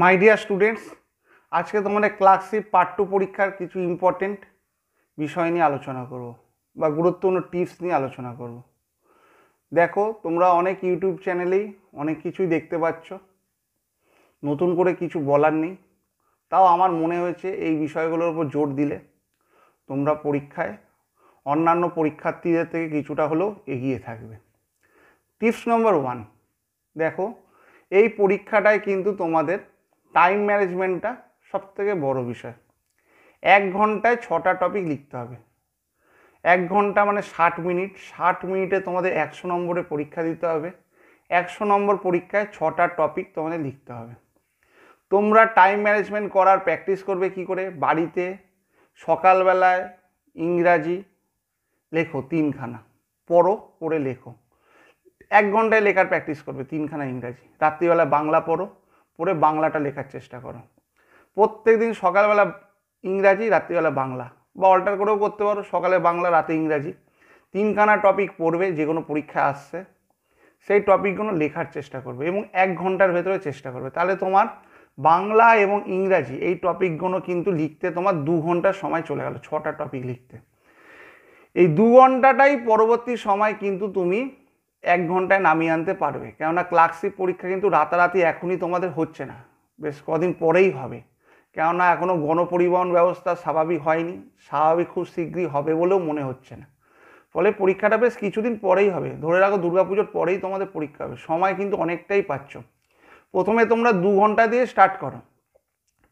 my dear students আজকে তোমাদের ক্লাসে পার্ট টু পরীক্ষার কিছু ইম্পর্টেন্ট বিষয় নিয়ে আলোচনা করব বা গুরুত্বপূর্ণ টিপস নিয়ে আলোচনা করব দেখো তোমরা অনেক ইউটিউব চ্যানেলেই অনেক কিছুই দেখতে পাচ্ছ নতুন করে কিছু বলার নেই তাও আমার মনে হয়েছে এই বিষয়গুলোর উপর জোর দিলে তোমরা পরীক্ষায় অন্যান্য পরীক্ষার্থীদের থেকে কিছুটা হলেও এগিয়ে থাকবে টিপস নম্বর ওয়ান দেখো এই পরীক্ষাটায় কিন্তু তোমাদের টাইম ম্যানেজমেন্টটা সব থেকে বড় বিষয় এক ঘন্টায় ছটা টপিক লিখতে হবে এক ঘন্টা মানে ষাট মিনিট ষাট মিনিটে তোমাদের একশো নম্বরে পরীক্ষা দিতে হবে একশো নম্বর পরীক্ষায় ছটা টপিক তোমাদের লিখতে হবে তোমরা টাইম ম্যানেজমেন্ট করার প্র্যাকটিস করবে কি করে বাড়িতে সকালবেলায় ইংরাজি লেখো তিনখানা পড়ো পড়ে লেখো এক ঘন্টায় লেখার প্র্যাকটিস করবে তিনখানা ইংরাজি রাত্রিবেলা বাংলা পড়ো পড়ে বাংলাটা লেখার চেষ্টা করো প্রত্যেক দিন সকালবেলা ইংরাজি রাত্রিবেলা বাংলা বা অল্টার করেও করতে পারো সকালে বাংলা রাতে ইংরাজি তিনখানা টপিক পড়বে যে কোনো পরীক্ষা আসছে সেই টপিকগুলো লেখার চেষ্টা করবে এবং এক ঘন্টার ভেতরে চেষ্টা করবে তাহলে তোমার বাংলা এবং ইংরাজি এই টপিকগুলো কিন্তু লিখতে তোমার দু ঘন্টার সময় চলে গেল ছটা টপিক লিখতে এই দু ঘন্টাটাই পরবর্তী সময় কিন্তু তুমি এক ঘন্টায় নামিয়ে আনতে পারবে কেননা ক্লার্কশিপ পরীক্ষা কিন্তু রাতারাতি এখনই তোমাদের হচ্ছে না বেশ কদিন পরেই হবে কেননা এখনও গণপরিবহন ব্যবস্থা স্বাভাবিক হয়নি স্বাভাবিক খুব শীঘ্রই হবে বলেও মনে হচ্ছে না ফলে পরীক্ষাটা বেশ কিছুদিন পরেই হবে ধরে রাখো দুর্গাপুজোর পরেই তোমাদের পরীক্ষা হবে সময় কিন্তু অনেকটাই পাচ্ছ প্রথমে তোমরা দু ঘন্টা দিয়ে স্টার্ট করো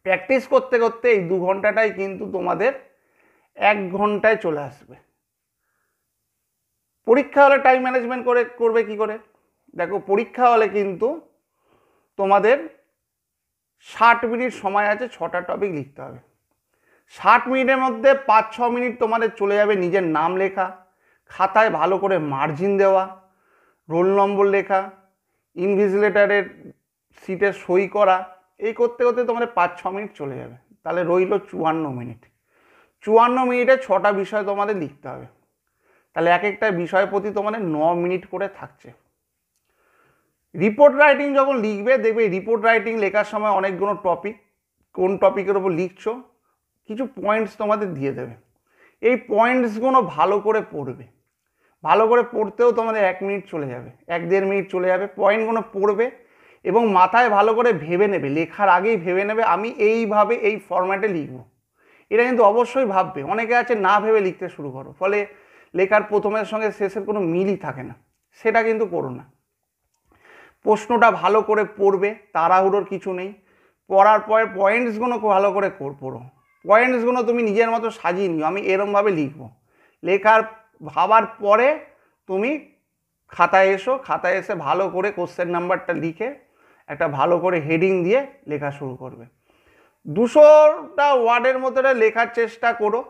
প্র্যাকটিস করতে করতে এই দু ঘন্টাটাই কিন্তু তোমাদের এক ঘন্টায় চলে আসবে পরীক্ষা হলে টাইম ম্যানেজমেন্ট করে করবে কি করে দেখো পরীক্ষা হলে কিন্তু তোমাদের ষাট মিনিট সময় আছে ছটা টপিক লিখতে হবে ষাট মিনিটের মধ্যে পাঁচ ছ মিনিট তোমাদের চলে যাবে নিজের নাম লেখা খাতায় ভালো করে মার্জিন দেওয়া রোল নম্বর লেখা ইনভিজিলেটারের সিটে সই করা এই করতে করতে তোমাদের পাঁচ ছ মিনিট চলে যাবে তাহলে রইল চুয়ান্ন মিনিট চুয়ান্ন মিনিটে ছটা বিষয় তোমাদের লিখতে হবে তাহলে এক একটা বিষয় প্রতি তোমার মানে ন মিনিট করে থাকছে রিপোর্ট রাইটিং যখন লিখবে দেখবে রিপোর্ট রাইটিং লেখার সময় অনেকগুলো টপিক কোন টপিকের ওপর লিখছ কিছু পয়েন্টস তোমাদের দিয়ে দেবে এই পয়েন্টসগুলো ভালো করে পড়বে ভালো করে পড়তেও তোমাদের এক মিনিট চলে যাবে এক দেড় মিনিট চলে যাবে পয়েন্টগুলো পড়বে এবং মাথায় ভালো করে ভেবে নেবে লেখার আগেই ভেবে নেবে আমি এইভাবে এই ফরম্যাটে লিখব এটা কিন্তু অবশ্যই ভাববে অনেকে আছে না ভেবে লিখতে শুরু করো ফলে লেখার প্রথমের সঙ্গে শেষের কোনো মিলই থাকে না সেটা কিন্তু করো না প্রশ্নটা ভালো করে পড়বে তাড়াহুড়োর কিছু নেই পড়ার পরে পয়েন্টসগুলো ভালো করে পড়ো পয়েন্টসগুলো তুমি নিজের মতো সাজিয়ে নিও আমি এরমভাবে লিখবো লেখার ভাবার পরে তুমি খাতায় এসো খাতায় এসে ভালো করে কোশ্চেন নাম্বারটা লিখে একটা ভালো করে হেডিং দিয়ে লেখা শুরু করবে দুশোটা ওয়ার্ডের মতোটা লেখার চেষ্টা করো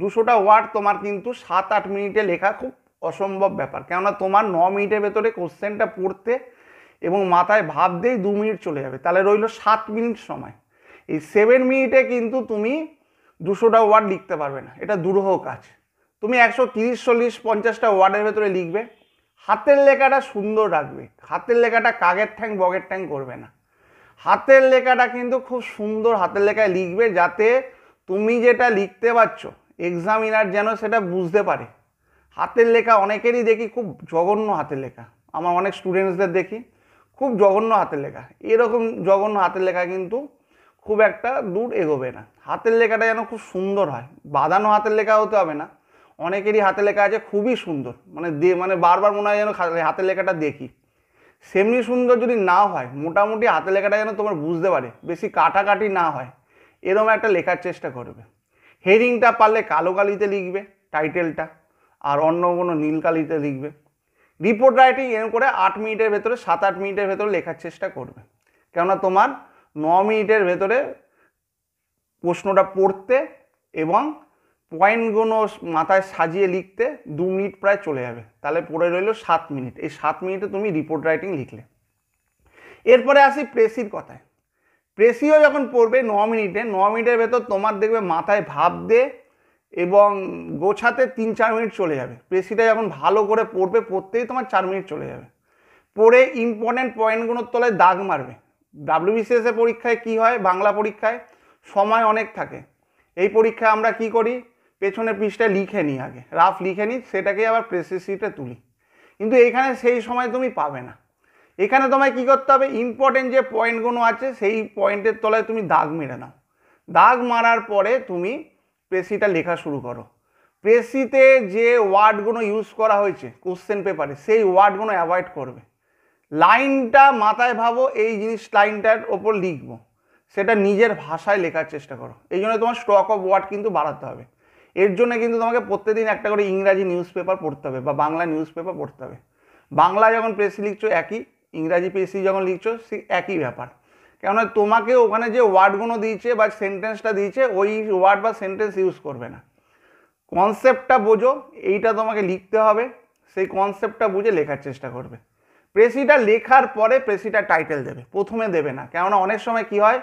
দুশোটা ওয়ার্ড তোমার কিন্তু সাত আট মিনিটে লেখা খুব অসম্ভব ব্যাপার কেননা তোমার ন মিনিটের ভেতরে কোশ্চেনটা পড়তে এবং মাথায় ভাবতেই দু মিনিট চলে যাবে তাহলে রইল সাত মিনিট সময় এই সেভেন মিনিটে কিন্তু তুমি দুশোটা ওয়ার্ড লিখতে পারবে না এটা দুরূহ কাজ তুমি একশো তিরিশ চল্লিশ পঞ্চাশটা ওয়ার্ডের ভেতরে লিখবে হাতের লেখাটা সুন্দর রাখবে হাতের লেখাটা কাগের ঠ্যাং বগের ঠ্যাং করবে না হাতের লেখাটা কিন্তু খুব সুন্দর হাতের লেখায় লিখবে যাতে তুমি যেটা লিখতে পারছো এক্সামিনার যেন সেটা বুঝতে পারে হাতের লেখা অনেকেরই দেখি খুব জঘন্য হাতের লেখা আমার অনেক স্টুডেন্টসদের দেখি খুব জঘন্য হাতের লেখা এরকম জঘন্য হাতের লেখা কিন্তু খুব একটা দূর এগোবে না হাতের লেখাটা যেন খুব সুন্দর হয় বাঁধানো হাতের লেখা হতে হবে না অনেকেরই হাতে লেখা আছে খুবই সুন্দর মানে দে মানে বারবার মনে হয় যেন হাতের লেখাটা দেখি সেমনি সুন্দর যদি না হয় মোটামুটি হাতের লেখাটা যেন তোমার বুঝতে পারে বেশি কাটাকাটি না হয় এরকম একটা লেখার চেষ্টা করবে হেডিংটা পারলে কালো কালিতে লিখবে টাইটেলটা আর অন্য কোনো নীল কালিতে লিখবে রিপোর্ট রাইটিং এরকম করে আট মিনিটের ভেতরে সাত আট মিনিটের ভেতরে লেখার চেষ্টা করবে কেননা তোমার ন মিনিটের ভেতরে প্রশ্নটা পড়তে এবং পয়েন্টগুলো মাথায় সাজিয়ে লিখতে দু মিনিট প্রায় চলে যাবে তাহলে পড়ে রইল সাত মিনিট এই সাত মিনিটে তুমি রিপোর্ট রাইটিং লিখলে এরপরে আসি প্রেসির কথায় প্রেসিও যখন পড়বে ন মিনিটে ন মিনিটের ভেতর তোমার দেখবে মাথায় ভাব দে এবং গোছাতে তিন চার মিনিট চলে যাবে প্রেসিটা যখন ভালো করে পড়বে পড়তেই তোমার চার মিনিট চলে যাবে পড়ে ইম্পর্ট্যান্ট পয়েন্টগুলোর তলায় দাগ মারবে ডাব্লিউবিসিএসএ পরীক্ষায় কি হয় বাংলা পরীক্ষায় সময় অনেক থাকে এই পরীক্ষায় আমরা কি করি পেছনের পৃষ্ঠায় লিখে নিই আগে রাফ লিখে নিই সেটাকে আবার প্রেসিসিটে তুলি কিন্তু এইখানে সেই সময় তুমি পাবে না এখানে তোমায় কি করতে হবে ইম্পর্টেন্ট যে পয়েন্টগুলো আছে সেই পয়েন্টের তলায় তুমি দাগ মেরে নাও দাগ মারার পরে তুমি প্রেসিটা লেখা শুরু করো প্রেসিতে যে ওয়ার্ডগুলো ইউজ করা হয়েছে কোশ্চেন পেপারে সেই ওয়ার্ডগুলো অ্যাভয়েড করবে লাইনটা মাথায় ভাবো এই জিনিস লাইনটার ওপর লিখবো সেটা নিজের ভাষায় লেখার চেষ্টা করো এই জন্য তোমার স্টক অফ ওয়ার্ড কিন্তু বাড়াতে হবে এর জন্য কিন্তু তোমাকে প্রত্যেকদিন একটা করে ইংরাজি নিউজ পেপার পড়তে হবে বা বাংলা নিউজ পেপার পড়তে হবে বাংলা যখন প্রেস লিখছো একই ইংরাজি পিএসসি যখন লিখছো সে একই ব্যাপার কেননা তোমাকে ওখানে যে ওয়ার্ডগুলো দিয়েছে বা সেন্টেন্সটা দিয়েছে ওই ওয়ার্ড বা সেন্টেন্স ইউজ করবে না কনসেপ্টটা বোঝো এইটা তোমাকে লিখতে হবে সেই কনসেপ্টটা বুঝে লেখার চেষ্টা করবে প্রেসিটা লেখার পরে প্রেসিটা টাইটেল দেবে প্রথমে দেবে না কেননা অনেক সময় কি হয়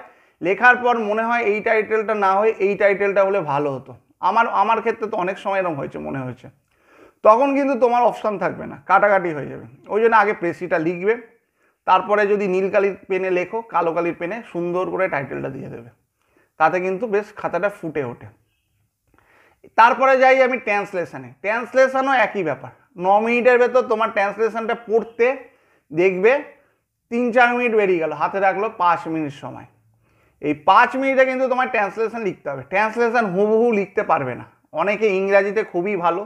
লেখার পর মনে হয় এই টাইটেলটা না হয়ে এই টাইটেলটা হলে ভালো হতো আমার আমার ক্ষেত্রে তো অনেক সময় এরকম হয়েছে মনে হয়েছে তখন কিন্তু তোমার অপশান থাকবে না কাটাকাটি হয়ে যাবে ওই জন্য আগে প্রেসিটা লিখবে তারপরে যদি নীল কালির পেনে লেখো কালো কালির পেনে সুন্দর করে টাইটেলটা দিয়ে দেবে তাতে কিন্তু বেশ খাতাটা ফুটে ওঠে তারপরে যাই আমি ট্রান্সলেশানে ট্রান্সলেশানও একই ব্যাপার ন মিনিটের ভেতর তোমার ট্রান্সলেশানটা পড়তে দেখবে তিন চার মিনিট বেরিয়ে গেল হাতে রাখলো পাঁচ মিনিট সময় এই পাঁচ মিনিটে কিন্তু তোমার ট্রান্সলেশন লিখতে হবে ট্রান্সলেশান হুবহু লিখতে পারবে না অনেকে ইংরাজিতে খুবই ভালো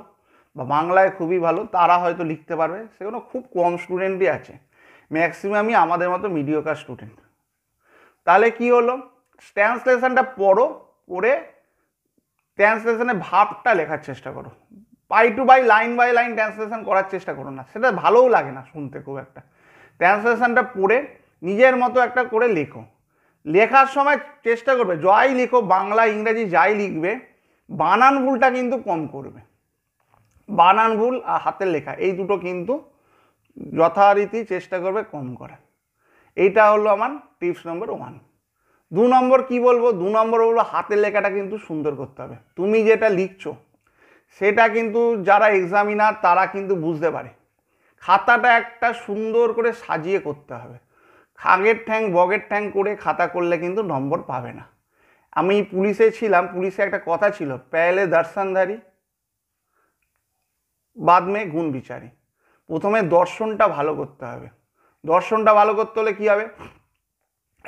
বা বাংলায় খুবই ভালো তারা হয়তো লিখতে পারবে সেগুলো খুব কম স্টুডেন্টই আছে ম্যাক্সিমামই আমাদের মতো মিডিওকার স্টুডেন্ট তাহলে কি হলো ট্রান্সলেশনটা পড়ো পড়ে ট্রান্সলেশনের ভাবটা লেখার চেষ্টা করো by two by line by line translation করার চেষ্টা করো না সেটা ভালোও লাগে না শুনতে খুব একটা ট্রান্সলেশনটা পড়ে নিজের মতো একটা করে লেখো লেখার সময় চেষ্টা করবে যাই লেখো বাংলা ইংরাজি যাই লিখবে বানান ভুলটা কিন্তু কম করবে বানান ভুল আর হাতের লেখা এই দুটো কিন্তু যথারীতি চেষ্টা করবে কম করার এইটা হলো আমার টিপস নম্বর ওয়ান দু নম্বর কি বলবো দু নম্বর বলবো হাতের লেখাটা কিন্তু সুন্দর করতে হবে তুমি যেটা লিখছো সেটা কিন্তু যারা এক্সামিনার তারা কিন্তু বুঝতে পারে খাতাটা একটা সুন্দর করে সাজিয়ে করতে হবে খাগের ঠ্যাং বগের ঠ্যাং করে খাতা করলে কিন্তু নম্বর পাবে না আমি পুলিশে ছিলাম পুলিশে একটা কথা ছিল প্যালে দর্শনধারী বাদমে গুণ বিচারী প্রথমে দর্শনটা ভালো করতে হবে দর্শনটা ভালো করতে হলে কী হবে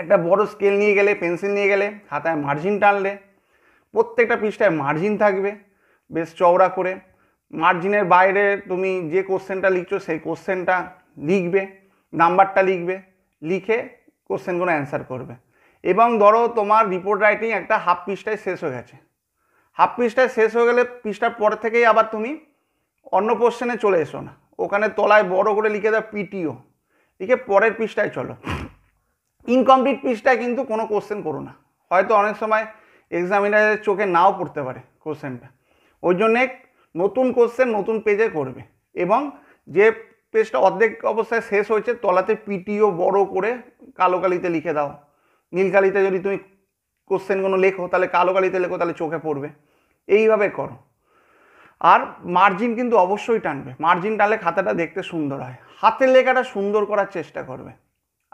একটা বড় স্কেল নিয়ে গেলে পেন্সিল নিয়ে গেলে খাতায় মার্জিন টানলে প্রত্যেকটা পৃষ্ঠায় মার্জিন থাকবে বেশ চওড়া করে মার্জিনের বাইরে তুমি যে কোশ্চেনটা লিখছো সেই কোশ্চেনটা লিখবে নাম্বারটা লিখবে লিখে কোশ্চেনগুলো অ্যান্সার করবে এবং ধরো তোমার রিপোর্ট রাইটিং একটা হাফ পৃষ্ঠায় শেষ হয়ে গেছে হাফ পৃষ্ঠায় শেষ হয়ে গেলে পৃষ্ঠার পর থেকেই আবার তুমি অন্য কোশ্চেনে চলে এসো না ওখানে তলায় বড় করে লিখে দাও পিটিও লিখে পরের পিসটায় চলো ইনকমপ্লিট পিসটায় কিন্তু কোনো কোশ্চেন করো না হয়তো অনেক সময় এক্সামিনারের চোখে নাও পড়তে পারে কোশ্চেনটা ওই জন্যে নতুন কোশ্চেন নতুন পেজে করবে এবং যে পেজটা অর্ধেক অবস্থায় শেষ হয়েছে তলাতে পিটিও বড় করে কালো কালিতে লিখে দাও নীল কালিতে যদি তুমি কোশ্চেন কোনো লেখো তাহলে কালো কালিতে লেখো তাহলে চোখে পড়বে এইভাবে করো আর মার্জিন কিন্তু অবশ্যই টানবে মার্জিন টানলে খাতাটা দেখতে সুন্দর হয় হাতের লেখাটা সুন্দর করার চেষ্টা করবে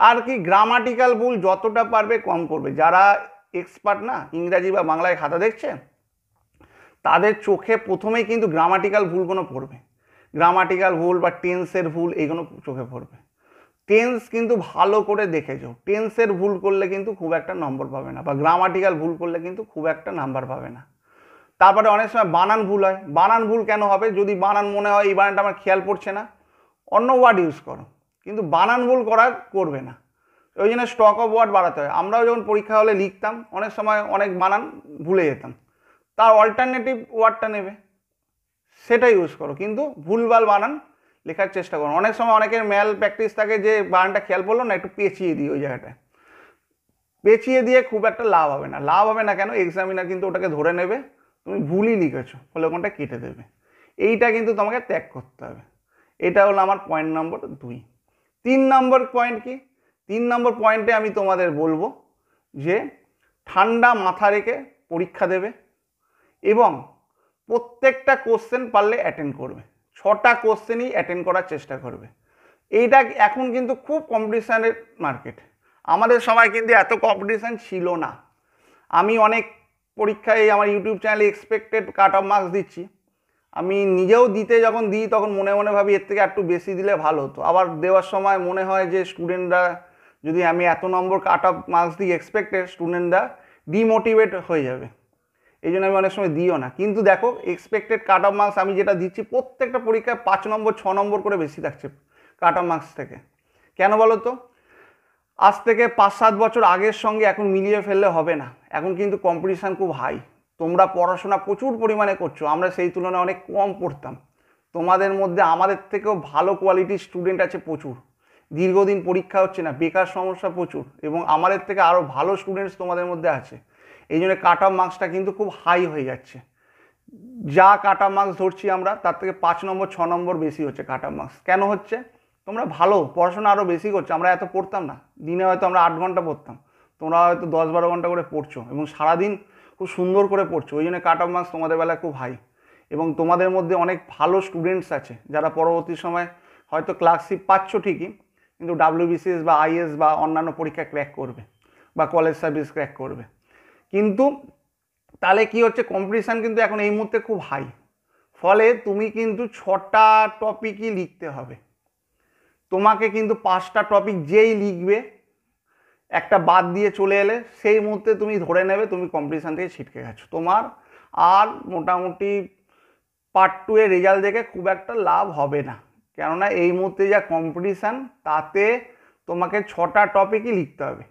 আর কি গ্রামাটিক্যাল ভুল যতটা পারবে কম করবে যারা এক্সপার্ট না ইংরাজি বা বাংলায় খাতা দেখছে তাদের চোখে প্রথমেই কিন্তু গ্রামাটিক্যাল ভুলগুলো পড়বে গ্রামাটিক্যাল ভুল বা টেন্সের ভুল এইগুলো চোখে পড়বে টেন্স কিন্তু ভালো করে দেখেছো টেন্সের ভুল করলে কিন্তু খুব একটা নম্বর পাবে না বা গ্রামাটিক্যাল ভুল করলে কিন্তু খুব একটা নাম্বার পাবে না তারপরে অনেক সময় বানান ভুল হয় বানান ভুল কেন হবে যদি বানান মনে হয় এই বানানটা আমার খেয়াল পড়ছে না অন্য ওয়ার্ড ইউজ করো কিন্তু বানান ভুল করা করবে না ওই জন্য স্টক অফ ওয়ার্ড বাড়াতে হয় আমরাও যখন পরীক্ষা হলে লিখতাম অনেক সময় অনেক বানান ভুলে যেতাম তার অল্টারনেটিভ ওয়ার্ডটা নেবে সেটা ইউজ করো কিন্তু ভুলভাল বানান লেখার চেষ্টা করো অনেক সময় অনেকের ম্যাল প্র্যাকটিস থাকে যে বানানটা খেয়াল পড়লো না একটু পেঁচিয়ে দিই ওই জায়গাটায় পেঁচিয়ে দিয়ে খুব একটা লাভ হবে না লাভ হবে না কেন এক্সামিনার কিন্তু ওটাকে ধরে নেবে তুমি ভুলই লিখেছো ফলে ওখানটা কেটে দেবে এইটা কিন্তু তোমাকে ত্যাগ করতে হবে এটা হলো আমার পয়েন্ট নম্বর দুই তিন নম্বর পয়েন্ট কি তিন নম্বর পয়েন্টে আমি তোমাদের বলবো যে ঠান্ডা মাথা রেখে পরীক্ষা দেবে এবং প্রত্যেকটা কোশ্চেন পারলে অ্যাটেন্ড করবে ছটা কোশ্চেনই অ্যাটেন্ড করার চেষ্টা করবে এইটা এখন কিন্তু খুব কম্পিটিশানের মার্কেট আমাদের সবাই কিন্তু এত কম্পিটিশান ছিল না আমি অনেক পরীক্ষায় আমার ইউটিউব চ্যানেলে এক্সপেক্টেড কাট অফ মার্কস দিচ্ছি আমি নিজেও দিতে যখন দিই তখন মনে মনে ভাবি এর থেকে একটু বেশি দিলে ভালো হতো আবার দেওয়ার সময় মনে হয় যে স্টুডেন্টরা যদি আমি এত নম্বর কাট অফ মার্কস দিই এক্সপেক্টেড স্টুডেন্টরা ডিমোটিভেট হয়ে যাবে এই জন্য আমি অনেক সময় দিও না কিন্তু দেখো এক্সপেক্টেড কাট অফ মার্কস আমি যেটা দিচ্ছি প্রত্যেকটা পরীক্ষায় পাঁচ নম্বর ছ নম্বর করে বেশি থাকছে কাট অফ মার্কস থেকে কেন বলো তো আজ থেকে পাঁচ সাত বছর আগের সঙ্গে এখন মিলিয়ে ফেললে হবে না এখন কিন্তু কম্পিটিশান খুব হাই তোমরা পড়াশোনা প্রচুর পরিমাণে করছো আমরা সেই তুলনায় অনেক কম পড়তাম তোমাদের মধ্যে আমাদের থেকেও ভালো কোয়ালিটির স্টুডেন্ট আছে প্রচুর দীর্ঘদিন পরীক্ষা হচ্ছে না বেকার সমস্যা প্রচুর এবং আমাদের থেকে আরও ভালো স্টুডেন্টস তোমাদের মধ্যে আছে এই জন্য কাট অফ মার্কসটা কিন্তু খুব হাই হয়ে যাচ্ছে যা কাট অফ মার্কস ধরছি আমরা তার থেকে পাঁচ নম্বর ছ নম্বর বেশি হচ্ছে কাট অফ মার্কস কেন হচ্ছে তোমরা ভালো পড়াশোনা আরও বেশি করছো আমরা এত পড়তাম না দিনে হয়তো আমরা আট ঘন্টা পড়তাম তোমরা হয়তো দশ বারো ঘন্টা করে পড়ছো এবং সারাদিন খুব সুন্দর করে পড়ছো ওই জন্য কাট অফ মার্কস তোমাদের বেলা খুব হাই এবং তোমাদের মধ্যে অনেক ভালো স্টুডেন্টস আছে যারা পরবর্তী সময় হয়তো ক্লার্কশিপ পাচ্ছ ঠিকই কিন্তু ডাব্লিউবিসিএস বা আইএস বা অন্যান্য পরীক্ষা ক্র্যাক করবে বা কলেজ সার্ভিস ক্র্যাক করবে কিন্তু তাহলে কি হচ্ছে কম্পিটিশান কিন্তু এখন এই মুহূর্তে খুব হাই ফলে তুমি কিন্তু ছটা টপিকই লিখতে হবে তোমাকে কিন্তু পাঁচটা টপিক যেই লিখবে একটা বাদ দিয়ে চলে এলে সেই মুহূর্তে তুমি ধরে নেবে তুমি কম্পিটিশান থেকে ছিটকে গেছো তোমার আর মোটামুটি পার্ট টু এর রেজাল্ট দেখে খুব একটা লাভ হবে না কেননা এই মুহূর্তে যা কম্পিটিশান তাতে তোমাকে ছটা টপিকই লিখতে হবে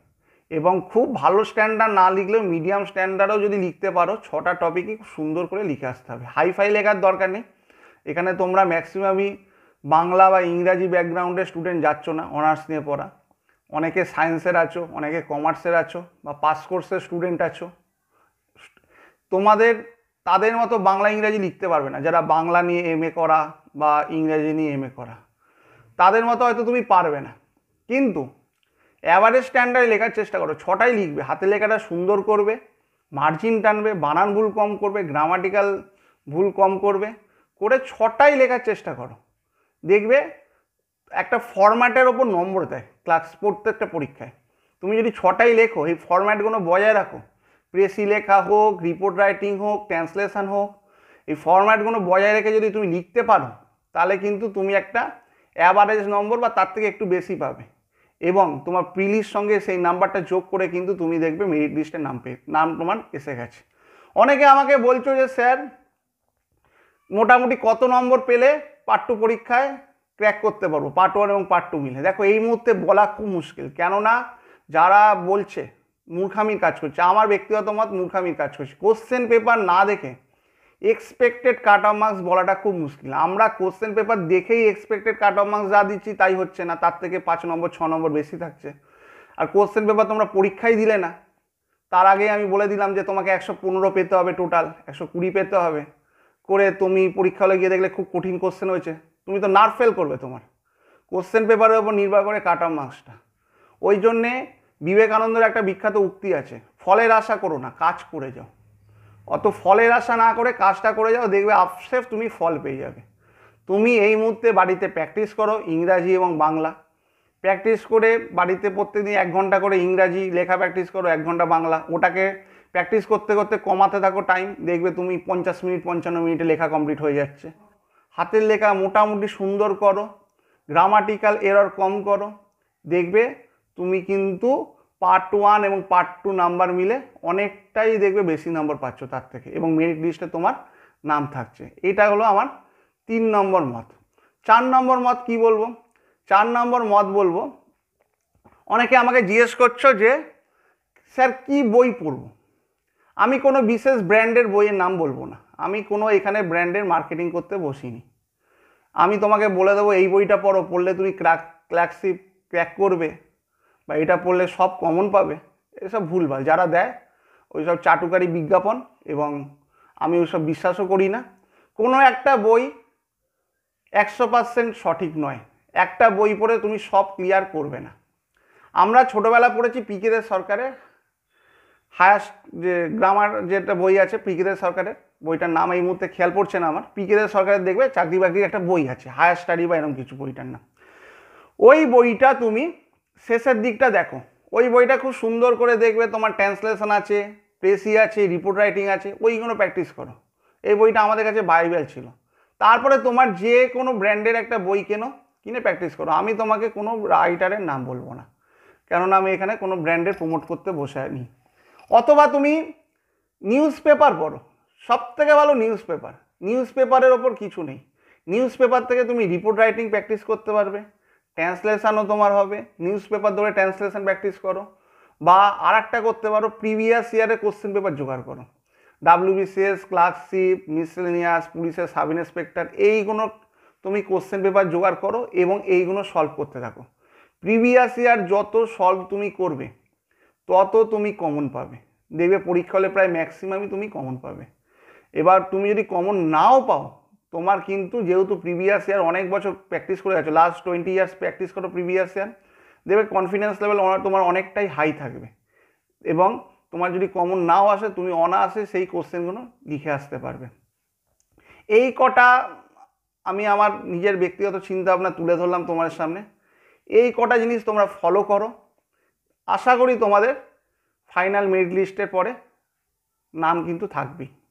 এবং খুব ভালো স্ট্যান্ডার্ড না লিখলেও মিডিয়াম স্ট্যান্ডার্ডও যদি লিখতে পারো ছটা টপিকই খুব সুন্দর করে লিখে আসতে হবে হাইফাই লেখার দরকার নেই এখানে তোমরা ম্যাক্সিমামই বাংলা বা ইংরাজি ব্যাকগ্রাউন্ডের স্টুডেন্ট যাচ্ছ না অনার্স নিয়ে পড়া অনেকে সায়েন্সের আছো অনেকে কমার্সের আছো বা পাস কোর্সের স্টুডেন্ট আছো তোমাদের তাদের মতো বাংলা ইংরাজি লিখতে পারবে না যারা বাংলা নিয়ে এম করা বা ইংরাজি নিয়ে এম করা তাদের মতো হয়তো তুমি পারবে না কিন্তু অ্যাভারেজ স্ট্যান্ডার্ডে লেখার চেষ্টা করো ছটাই লিখবে হাতে লেখাটা সুন্দর করবে মার্জিন টানবে বানান ভুল কম করবে গ্রামাটিক্যাল ভুল কম করবে করে ছটাই লেখার চেষ্টা করো দেখবে একটা ফরম্যাটের ওপর নম্বর দেয় ক্লাস প্রত্যেকটা পরীক্ষায় তুমি যদি ছটাই লেখো এই ফরম্যাটগুলো বজায় রাখো প্রেসি লেখা হোক রিপোর্ট রাইটিং হোক ট্রান্সলেশন হোক এই ফরম্যাটগুলো বজায় রেখে যদি তুমি লিখতে পারো তাহলে কিন্তু তুমি একটা অ্যাভারেজ নম্বর বা তার থেকে একটু বেশি পাবে এবং তোমার প্রিলির সঙ্গে সেই নাম্বারটা যোগ করে কিন্তু তুমি দেখবে মেরিট লিস্টে নাম পেয়ে নাম প্রমাণ এসে গেছে অনেকে আমাকে বলছো যে স্যার মোটামুটি কত নম্বর পেলে পাঠ্য পরীক্ষায় ক্র্যাক করতে পারবো পার্ট ওয়ান এবং পার্ট টু মিলে দেখো এই মুহূর্তে বলা খুব মুশকিল কেননা যারা বলছে মূর্খামির কাজ করছে আমার ব্যক্তিগত মত মূর্খামির কাজ করছে কোশ্চেন পেপার না দেখে এক্সপেক্টেড কাট অফ মার্কস বলাটা খুব মুশকিল আমরা কোশ্চেন পেপার দেখেই এক্সপেক্টেড কাট অফ মার্কস যা দিচ্ছি তাই হচ্ছে না তার থেকে পাঁচ নম্বর ছ নম্বর বেশি থাকছে আর কোশ্চেন পেপার তোমরা পরীক্ষাই দিলে না তার আগে আমি বলে দিলাম যে তোমাকে একশো পনেরো পেতে হবে টোটাল একশো কুড়ি পেতে হবে করে তুমি পরীক্ষা হলে গিয়ে দেখলে খুব কঠিন কোশ্চেন হয়েছে তুমি তো নার ফেল করবে তোমার কোশ্চেন পেপারের ওপর নির্ভর করে কাটা মার্কসটা ওই জন্যে বিবেকানন্দের একটা বিখ্যাত উক্তি আছে ফলের আশা করো না কাজ করে যাও অত ফলের আশা না করে কাজটা করে যাও দেখবে আপসেফ তুমি ফল পেয়ে যাবে তুমি এই মুহূর্তে বাড়িতে প্র্যাকটিস করো ইংরাজি এবং বাংলা প্র্যাকটিস করে বাড়িতে প্রত্যেকদিন এক ঘন্টা করে ইংরাজি লেখা প্র্যাকটিস করো এক ঘন্টা বাংলা ওটাকে প্র্যাকটিস করতে করতে কমাতে থাকো টাইম দেখবে তুমি পঞ্চাশ মিনিট পঞ্চান্ন মিনিটে লেখা কমপ্লিট হয়ে যাচ্ছে হাতের লেখা মোটামুটি সুন্দর করো গ্রামাটিক্যাল এরর কম করো দেখবে তুমি কিন্তু পার্ট ওয়ান এবং পার্ট টু নাম্বার মিলে অনেকটাই দেখবে বেশি নাম্বার পাচ্ছ তার থেকে এবং মেরিট লিস্টে তোমার নাম থাকছে এটা হলো আমার তিন নম্বর মত চার নম্বর মত কি বলবো চার নম্বর মত বলবো অনেকে আমাকে জিজ্ঞেস করছো যে স্যার কি বই পড়ব আমি কোনো বিশেষ ব্র্যান্ডের বইয়ের নাম বলবো না আমি কোনো এখানে ব্র্যান্ডের মার্কেটিং করতে বসিনি আমি তোমাকে বলে দেবো এই বইটা পড়ো পড়লে তুমি ক্র্যাক ক্ল্যাকশিপ ক্র্যাক করবে বা এটা পড়লে সব কমন পাবে এসব ভুলভাল যারা দেয় ওই সব চাটুকারি বিজ্ঞাপন এবং আমি ওইসব বিশ্বাসও করি না কোনো একটা বই একশো পার্সেন্ট সঠিক নয় একটা বই পড়ে তুমি সব ক্লিয়ার করবে না আমরা ছোটোবেলা পড়েছি পিকেদের সরকারে হায়াস্ট যে গ্রামার যেটা বই আছে পিকেদের সরকারের বইটার নাম এই মুহূর্তে খেয়াল পড়ছে না আমার পিকেদের সরকারের দেখবে চাকরি বাকরির একটা বই আছে হায়ার স্টাডি বা এরকম কিছু বইটার নাম ওই বইটা তুমি শেষের দিকটা দেখো ওই বইটা খুব সুন্দর করে দেখবে তোমার ট্রান্সলেশন আছে প্রেসি আছে রিপোর্ট রাইটিং আছে ওইগুলো প্র্যাকটিস করো এই বইটা আমাদের কাছে বাইবেল ছিল তারপরে তোমার যে কোনো ব্র্যান্ডের একটা বই কেনো কিনে প্র্যাকটিস করো আমি তোমাকে কোনো রাইটারের নাম বলবো না কেননা আমি এখানে কোনো ব্র্যান্ডের প্রমোট করতে বসে নি অথবা তুমি নিউজ পেপার পড়ো সব থেকে ভালো নিউজ পেপার নিউজ পেপারের ওপর কিছু নেই নিউজ পেপার থেকে তুমি রিপোর্ট রাইটিং প্র্যাকটিস করতে পারবে ট্রান্সলেশানও তোমার হবে নিউজ পেপার ধরে ট্রান্সলেশান প্র্যাকটিস করো বা আর একটা করতে পারো প্রিভিয়াস ইয়ারের কোশ্চেন পেপার জোগাড় করো ডাব্লিউবিসিএস ক্লার্কশিপ মিসেলিনিয়াস পুলিশের সাব ইন্সপেক্টর এইগুলো তুমি কোশ্চেন পেপার জোগাড় করো এবং এইগুলো সলভ করতে থাকো প্রিভিয়াস ইয়ার যত সলভ তুমি করবে তত তুমি কমন পাবে দেবে পরীক্ষা হলে প্রায় ম্যাক্সিমামই তুমি কমন পাবে এবার তুমি যদি কমন নাও পাও তোমার কিন্তু যেহেতু প্রিভিয়াস ইয়ার অনেক বছর প্র্যাকটিস করে গেছো লাস্ট টোয়েন্টি ইয়ার্স প্র্যাকটিস করো প্রিভিয়াস ইয়ার দেখবে কনফিডেন্স লেভেল তোমার অনেকটাই হাই থাকবে এবং তোমার যদি কমন নাও আসে তুমি অনায়াসে সেই কোশ্চেনগুলো লিখে আসতে পারবে এই কটা আমি আমার নিজের ব্যক্তিগত চিন্তা ভাবনা তুলে ধরলাম তোমার সামনে এই কটা জিনিস তোমরা ফলো করো আশা করি তোমাদের ফাইনাল মেরিট লিস্টের পরে নাম কিন্তু থাকবেই